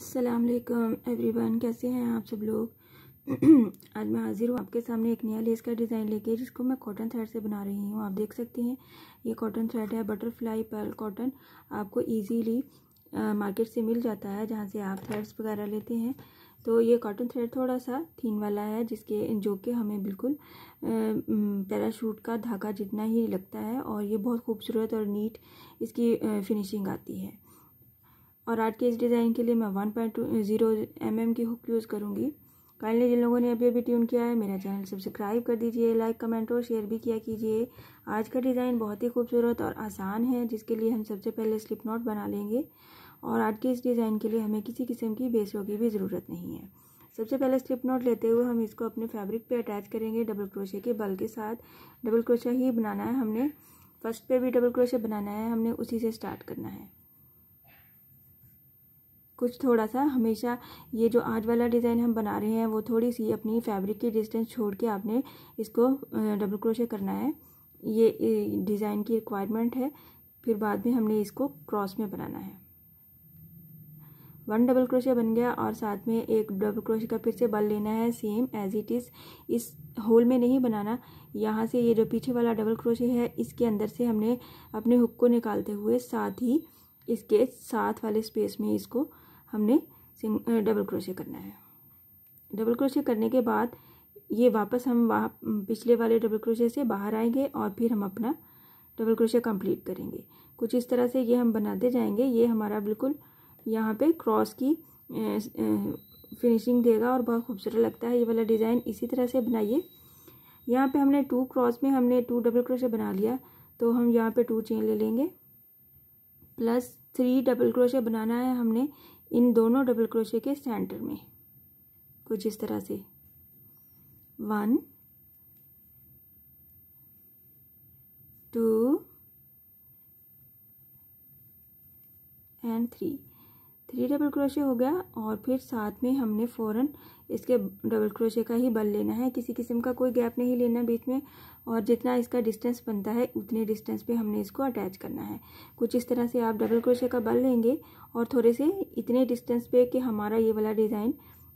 अस्सलाम वालेकुम एवरीवन कैसे हैं आप सब लोग आज मैं हाज़िर हूँ आपके सामने एक नया लेस का डिज़ाइन लेके जिसको मैं कॉटन थ्रेड से बना रही हूँ आप देख सकते हैं ये कॉटन थ्रेड है बटरफ्लाई पर्ल कॉटन आपको इजीली मार्केट से मिल जाता है जहाँ से आप थ्रेड्स वगैरह लेते हैं तो ये कॉटन थ्रेड थोड़ा सा थीन वाला है जिसके जो कि हमें बिल्कुल पैराशूट का धागा जितना ही लगता है और ये बहुत खूबसूरत और नीट इसकी फिनिशिंग आती है और आर्ट के इस डिज़ाइन के लिए मैं one point two zero M M की हुक यूज़ करूँगी काइंडली जिन लोगों ने अभी अभी ट्यून किया है मेरा चैनल सब्सक्राइब कर दीजिए लाइक कमेंट और शेयर भी किया कीजिए आज का डिज़ाइन बहुत ही खूबसूरत और आसान है जिसके लिए हम सबसे पहले स्लिप नॉट बना लेंगे और आज के इस डिज़ाइन के लिए हमें किसी किस्म की बेसों की भी ज़रूरत नहीं है सबसे पहले स्लिप नॉट लेते हुए हम इसको अपने फैब्रिक पे अटैच करेंगे डबल क्रोशे के बल के साथ डबल क्रोशा ही बनाना है हमने फर्स्ट पे भी डबल क्रोशे बनाना है हमने उसी से स्टार्ट करना है कुछ थोड़ा सा हमेशा ये जो आज वाला डिज़ाइन हम बना रहे हैं वो थोड़ी सी अपनी फैब्रिक की डिस्टेंस छोड़ के आपने इसको डबल क्रोशे करना है ये डिज़ाइन की रिक्वायरमेंट है फिर बाद में हमने इसको क्रॉस में बनाना है वन डबल क्रोशे बन गया और साथ में एक डबल क्रोशे का फिर से बल लेना है सेम एज इट इज़ इस होल में नहीं बनाना यहाँ से ये जो पीछे वाला डबल क्रोशे है इसके अंदर से हमने अपने हुक को निकालते हुए साथ ही इसके साथ वाले स्पेस में इसको हमने डबल क्रोशिया करना है डबल क्रोशिया करने के बाद ये वापस हम वहाँ पिछले वाले डबल क्रोशिया से बाहर आएंगे और फिर हम अपना डबल क्रोशिया कंप्लीट करेंगे कुछ इस तरह से ये हम बनाते जाएंगे ये हमारा बिल्कुल यहाँ पे क्रॉस की फिनिशिंग देगा और बहुत खूबसूरत लगता है ये वाला डिज़ाइन इसी तरह से बनाइए यहाँ पे हमने टू क्रॉस में हमने टू डबल क्रोशिया बना लिया तो हम यहाँ पे टू चेन ले लेंगे प्लस थ्री डबल क्रोशे बनाना है हमने इन दोनों डबल क्रोशे के सेंटर में कुछ इस तरह से one two and three three double crochet हो गया और फिर साथ में हमने फ़ौरन इसके डबल क्रोशे का ही बल लेना है किसी किस्म का कोई गैप नहीं लेना बीच में और जितना इसका डिस्टेंस बनता है उतने डिस्टेंस पे हमने इसको अटैच करना है कुछ इस तरह से आप डबल क्रोशे का बल लेंगे और थोड़े से इतने डिस्टेंस पे कि हमारा ये वाला डिज़ाइन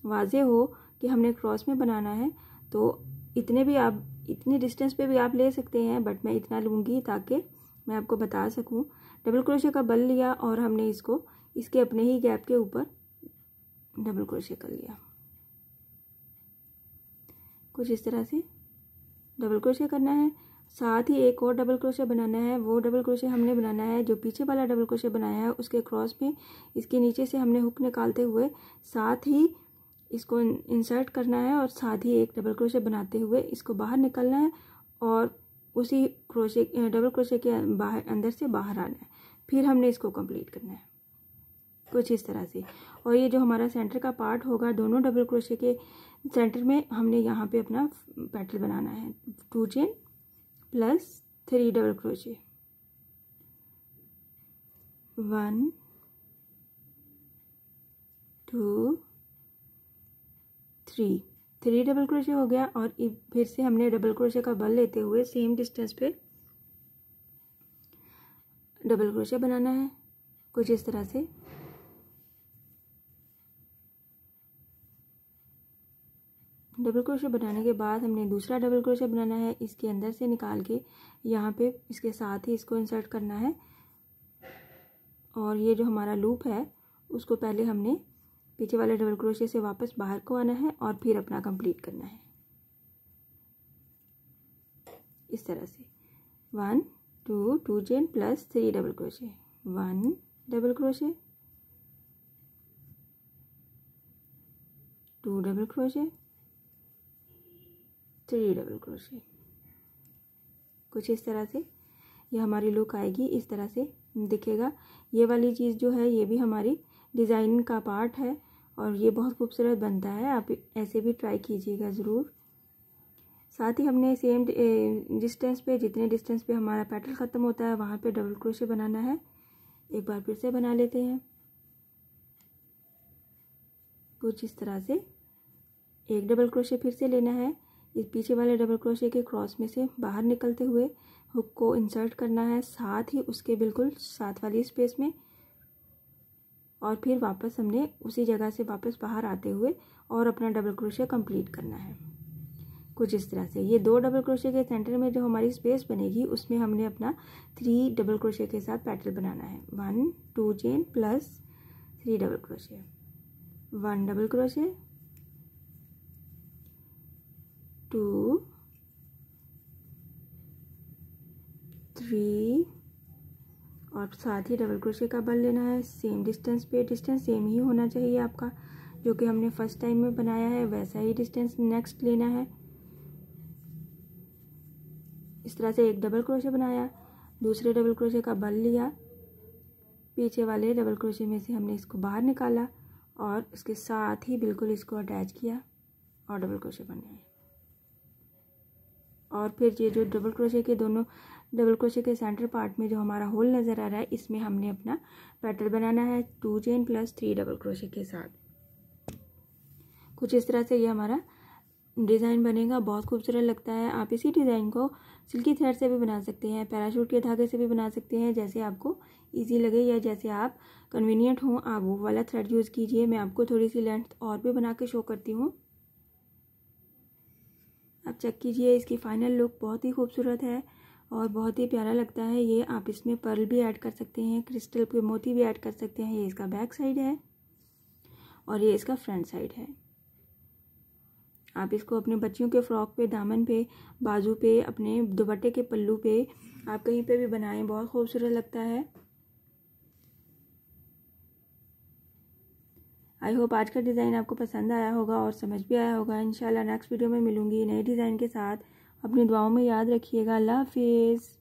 वाजे हो कि हमने क्रॉस में बनाना है तो इतने भी आप इतने डिस्टेंस पर भी आप ले सकते हैं बट मैं इतना लूँगी ताकि मैं आपको बता सकूँ डबल क्रोशे का बल लिया और हमने इसको इसके अपने ही गैप के ऊपर डबल क्रोशे कर लिया कुछ इस तरह से डबल क्रोशे करना है साथ ही एक और डबल क्रोशे बनाना है वो डबल क्रोशे हमने बनाना है जो पीछे वाला डबल क्रोशे बनाया है उसके क्रॉस में इसके नीचे से हमने हुक निकालते हुए साथ ही इसको इंसर्ट करना है और साथ ही एक डबल क्रोशे बनाते हुए इसको बाहर निकलना है और उसी क्रोशे डबल क्रोशे के बाहर अंदर से बाहर आना है फिर हमने इसको कंप्लीट करना है कुछ इस तरह से और ये जो हमारा सेंटर का पार्ट होगा दोनों डबल क्रोशे के सेंटर में हमने यहाँ पे अपना पैटर्न बनाना है two chain plus three double crochet one two three three double crochet हो गया और फिर से हमने डबल क्रोशे का बल लेते हुए सेम डिस्टेंस पे डबल क्रोशे बनाना है कुछ इस तरह से डबल क्रोशे बनाने के बाद हमने दूसरा डबल क्रोशे बनाना है इसके अंदर से निकाल के यहाँ पे इसके साथ ही इसको इंसर्ट करना है और ये जो हमारा लूप है उसको पहले हमने पीछे वाले डबल क्रोशे से वापस बाहर को आना है और फिर अपना कंप्लीट करना है इस तरह से one two two chain plus three double crochet one double crochet two double crochet three double crochet कुछ इस तरह से ये हमारी लुक आएगी इस तरह से दिखेगा ये वाली चीज़ जो है ये भी हमारी डिज़ाइन का पार्ट है और ये बहुत खूबसूरत बनता है आप ऐसे भी ट्राई कीजिएगा ज़रूर साथ ही हमने सेम डिस्टेंस पे जितने डिस्टेंस पे हमारा पैटर्न ख़त्म होता है वहाँ पे डबल क्रोशे बनाना है एक बार फिर से बना लेते हैं कुछ इस तरह से एक डबल क्रोशे फिर से लेना है इस पीछे वाले डबल क्रोशे के क्रॉस में से बाहर निकलते हुए हुक को इंसर्ट करना है साथ ही उसके बिल्कुल साथ वाली स्पेस में और फिर वापस हमने उसी जगह से वापस बाहर आते हुए और अपना डबल क्रोशिया कंप्लीट करना है कुछ इस तरह से ये दो डबल क्रोशे के सेंटर में जो हमारी स्पेस बनेगी उसमें हमने अपना थ्री डबल क्रोशे के साथ पैटर्न बनाना है one two chain plus three double crochet one double crochet two, three और साथ ही डबल क्रोशे का बल लेना है सेम डिस्टेंस पे डिस्टेंस सेम ही होना चाहिए आपका जो कि हमने फर्स्ट टाइम में बनाया है वैसा ही डिस्टेंस नेक्स्ट लेना है इस तरह से एक डबल क्रोशे बनाया दूसरे डबल क्रोशे का बल लिया पीछे वाले डबल क्रोशे में से हमने इसको बाहर निकाला और उसके साथ ही बिल्कुल इसको अटैच किया और डबल क्रोशे बनाया और फिर ये जो डबल क्रोशे के दोनों डबल क्रोशे के सेंटर पार्ट में जो हमारा होल नज़र आ रहा है इसमें हमने अपना पैटर्न बनाना है two chain plus three double crochet के साथ कुछ इस तरह से ये हमारा डिज़ाइन बनेगा बहुत खूबसूरत लगता है आप इसी डिज़ाइन को सिल्की थ्रेड से भी बना सकते हैं पैराशूट के धागे से भी बना सकते हैं जैसे आपको इजी लगे या जैसे आप कन्वीनियंट हो आप वो वाला थ्रेड यूज़ कीजिए मैं आपको थोड़ी सी लेंथ और भी बना के शो करती हूँ आप चेक कीजिए इसकी फाइनल लुक बहुत ही खूबसूरत है और बहुत ही प्यारा लगता है ये आप इसमें पर्ल भी ऐड कर सकते हैं क्रिस्टल के मोती भी ऐड कर सकते हैं ये इसका बैक साइड है और ये इसका फ्रंट साइड है आप इसको अपने बच्चियों के फ्रॉक पे दामन पे बाजू पे अपने दुपट्टे के पल्लू पे आप कहीं पे भी बनाएं बहुत खूबसूरत लगता है आई होप आज का डिज़ाइन आपको पसंद आया होगा और समझ भी आया होगा इंशाल्लाह नेक्स्ट वीडियो में मिलूंगी नए डिज़ाइन के साथ अपनी दुआओं में याद रखिएगा अल्लाह हाफिज़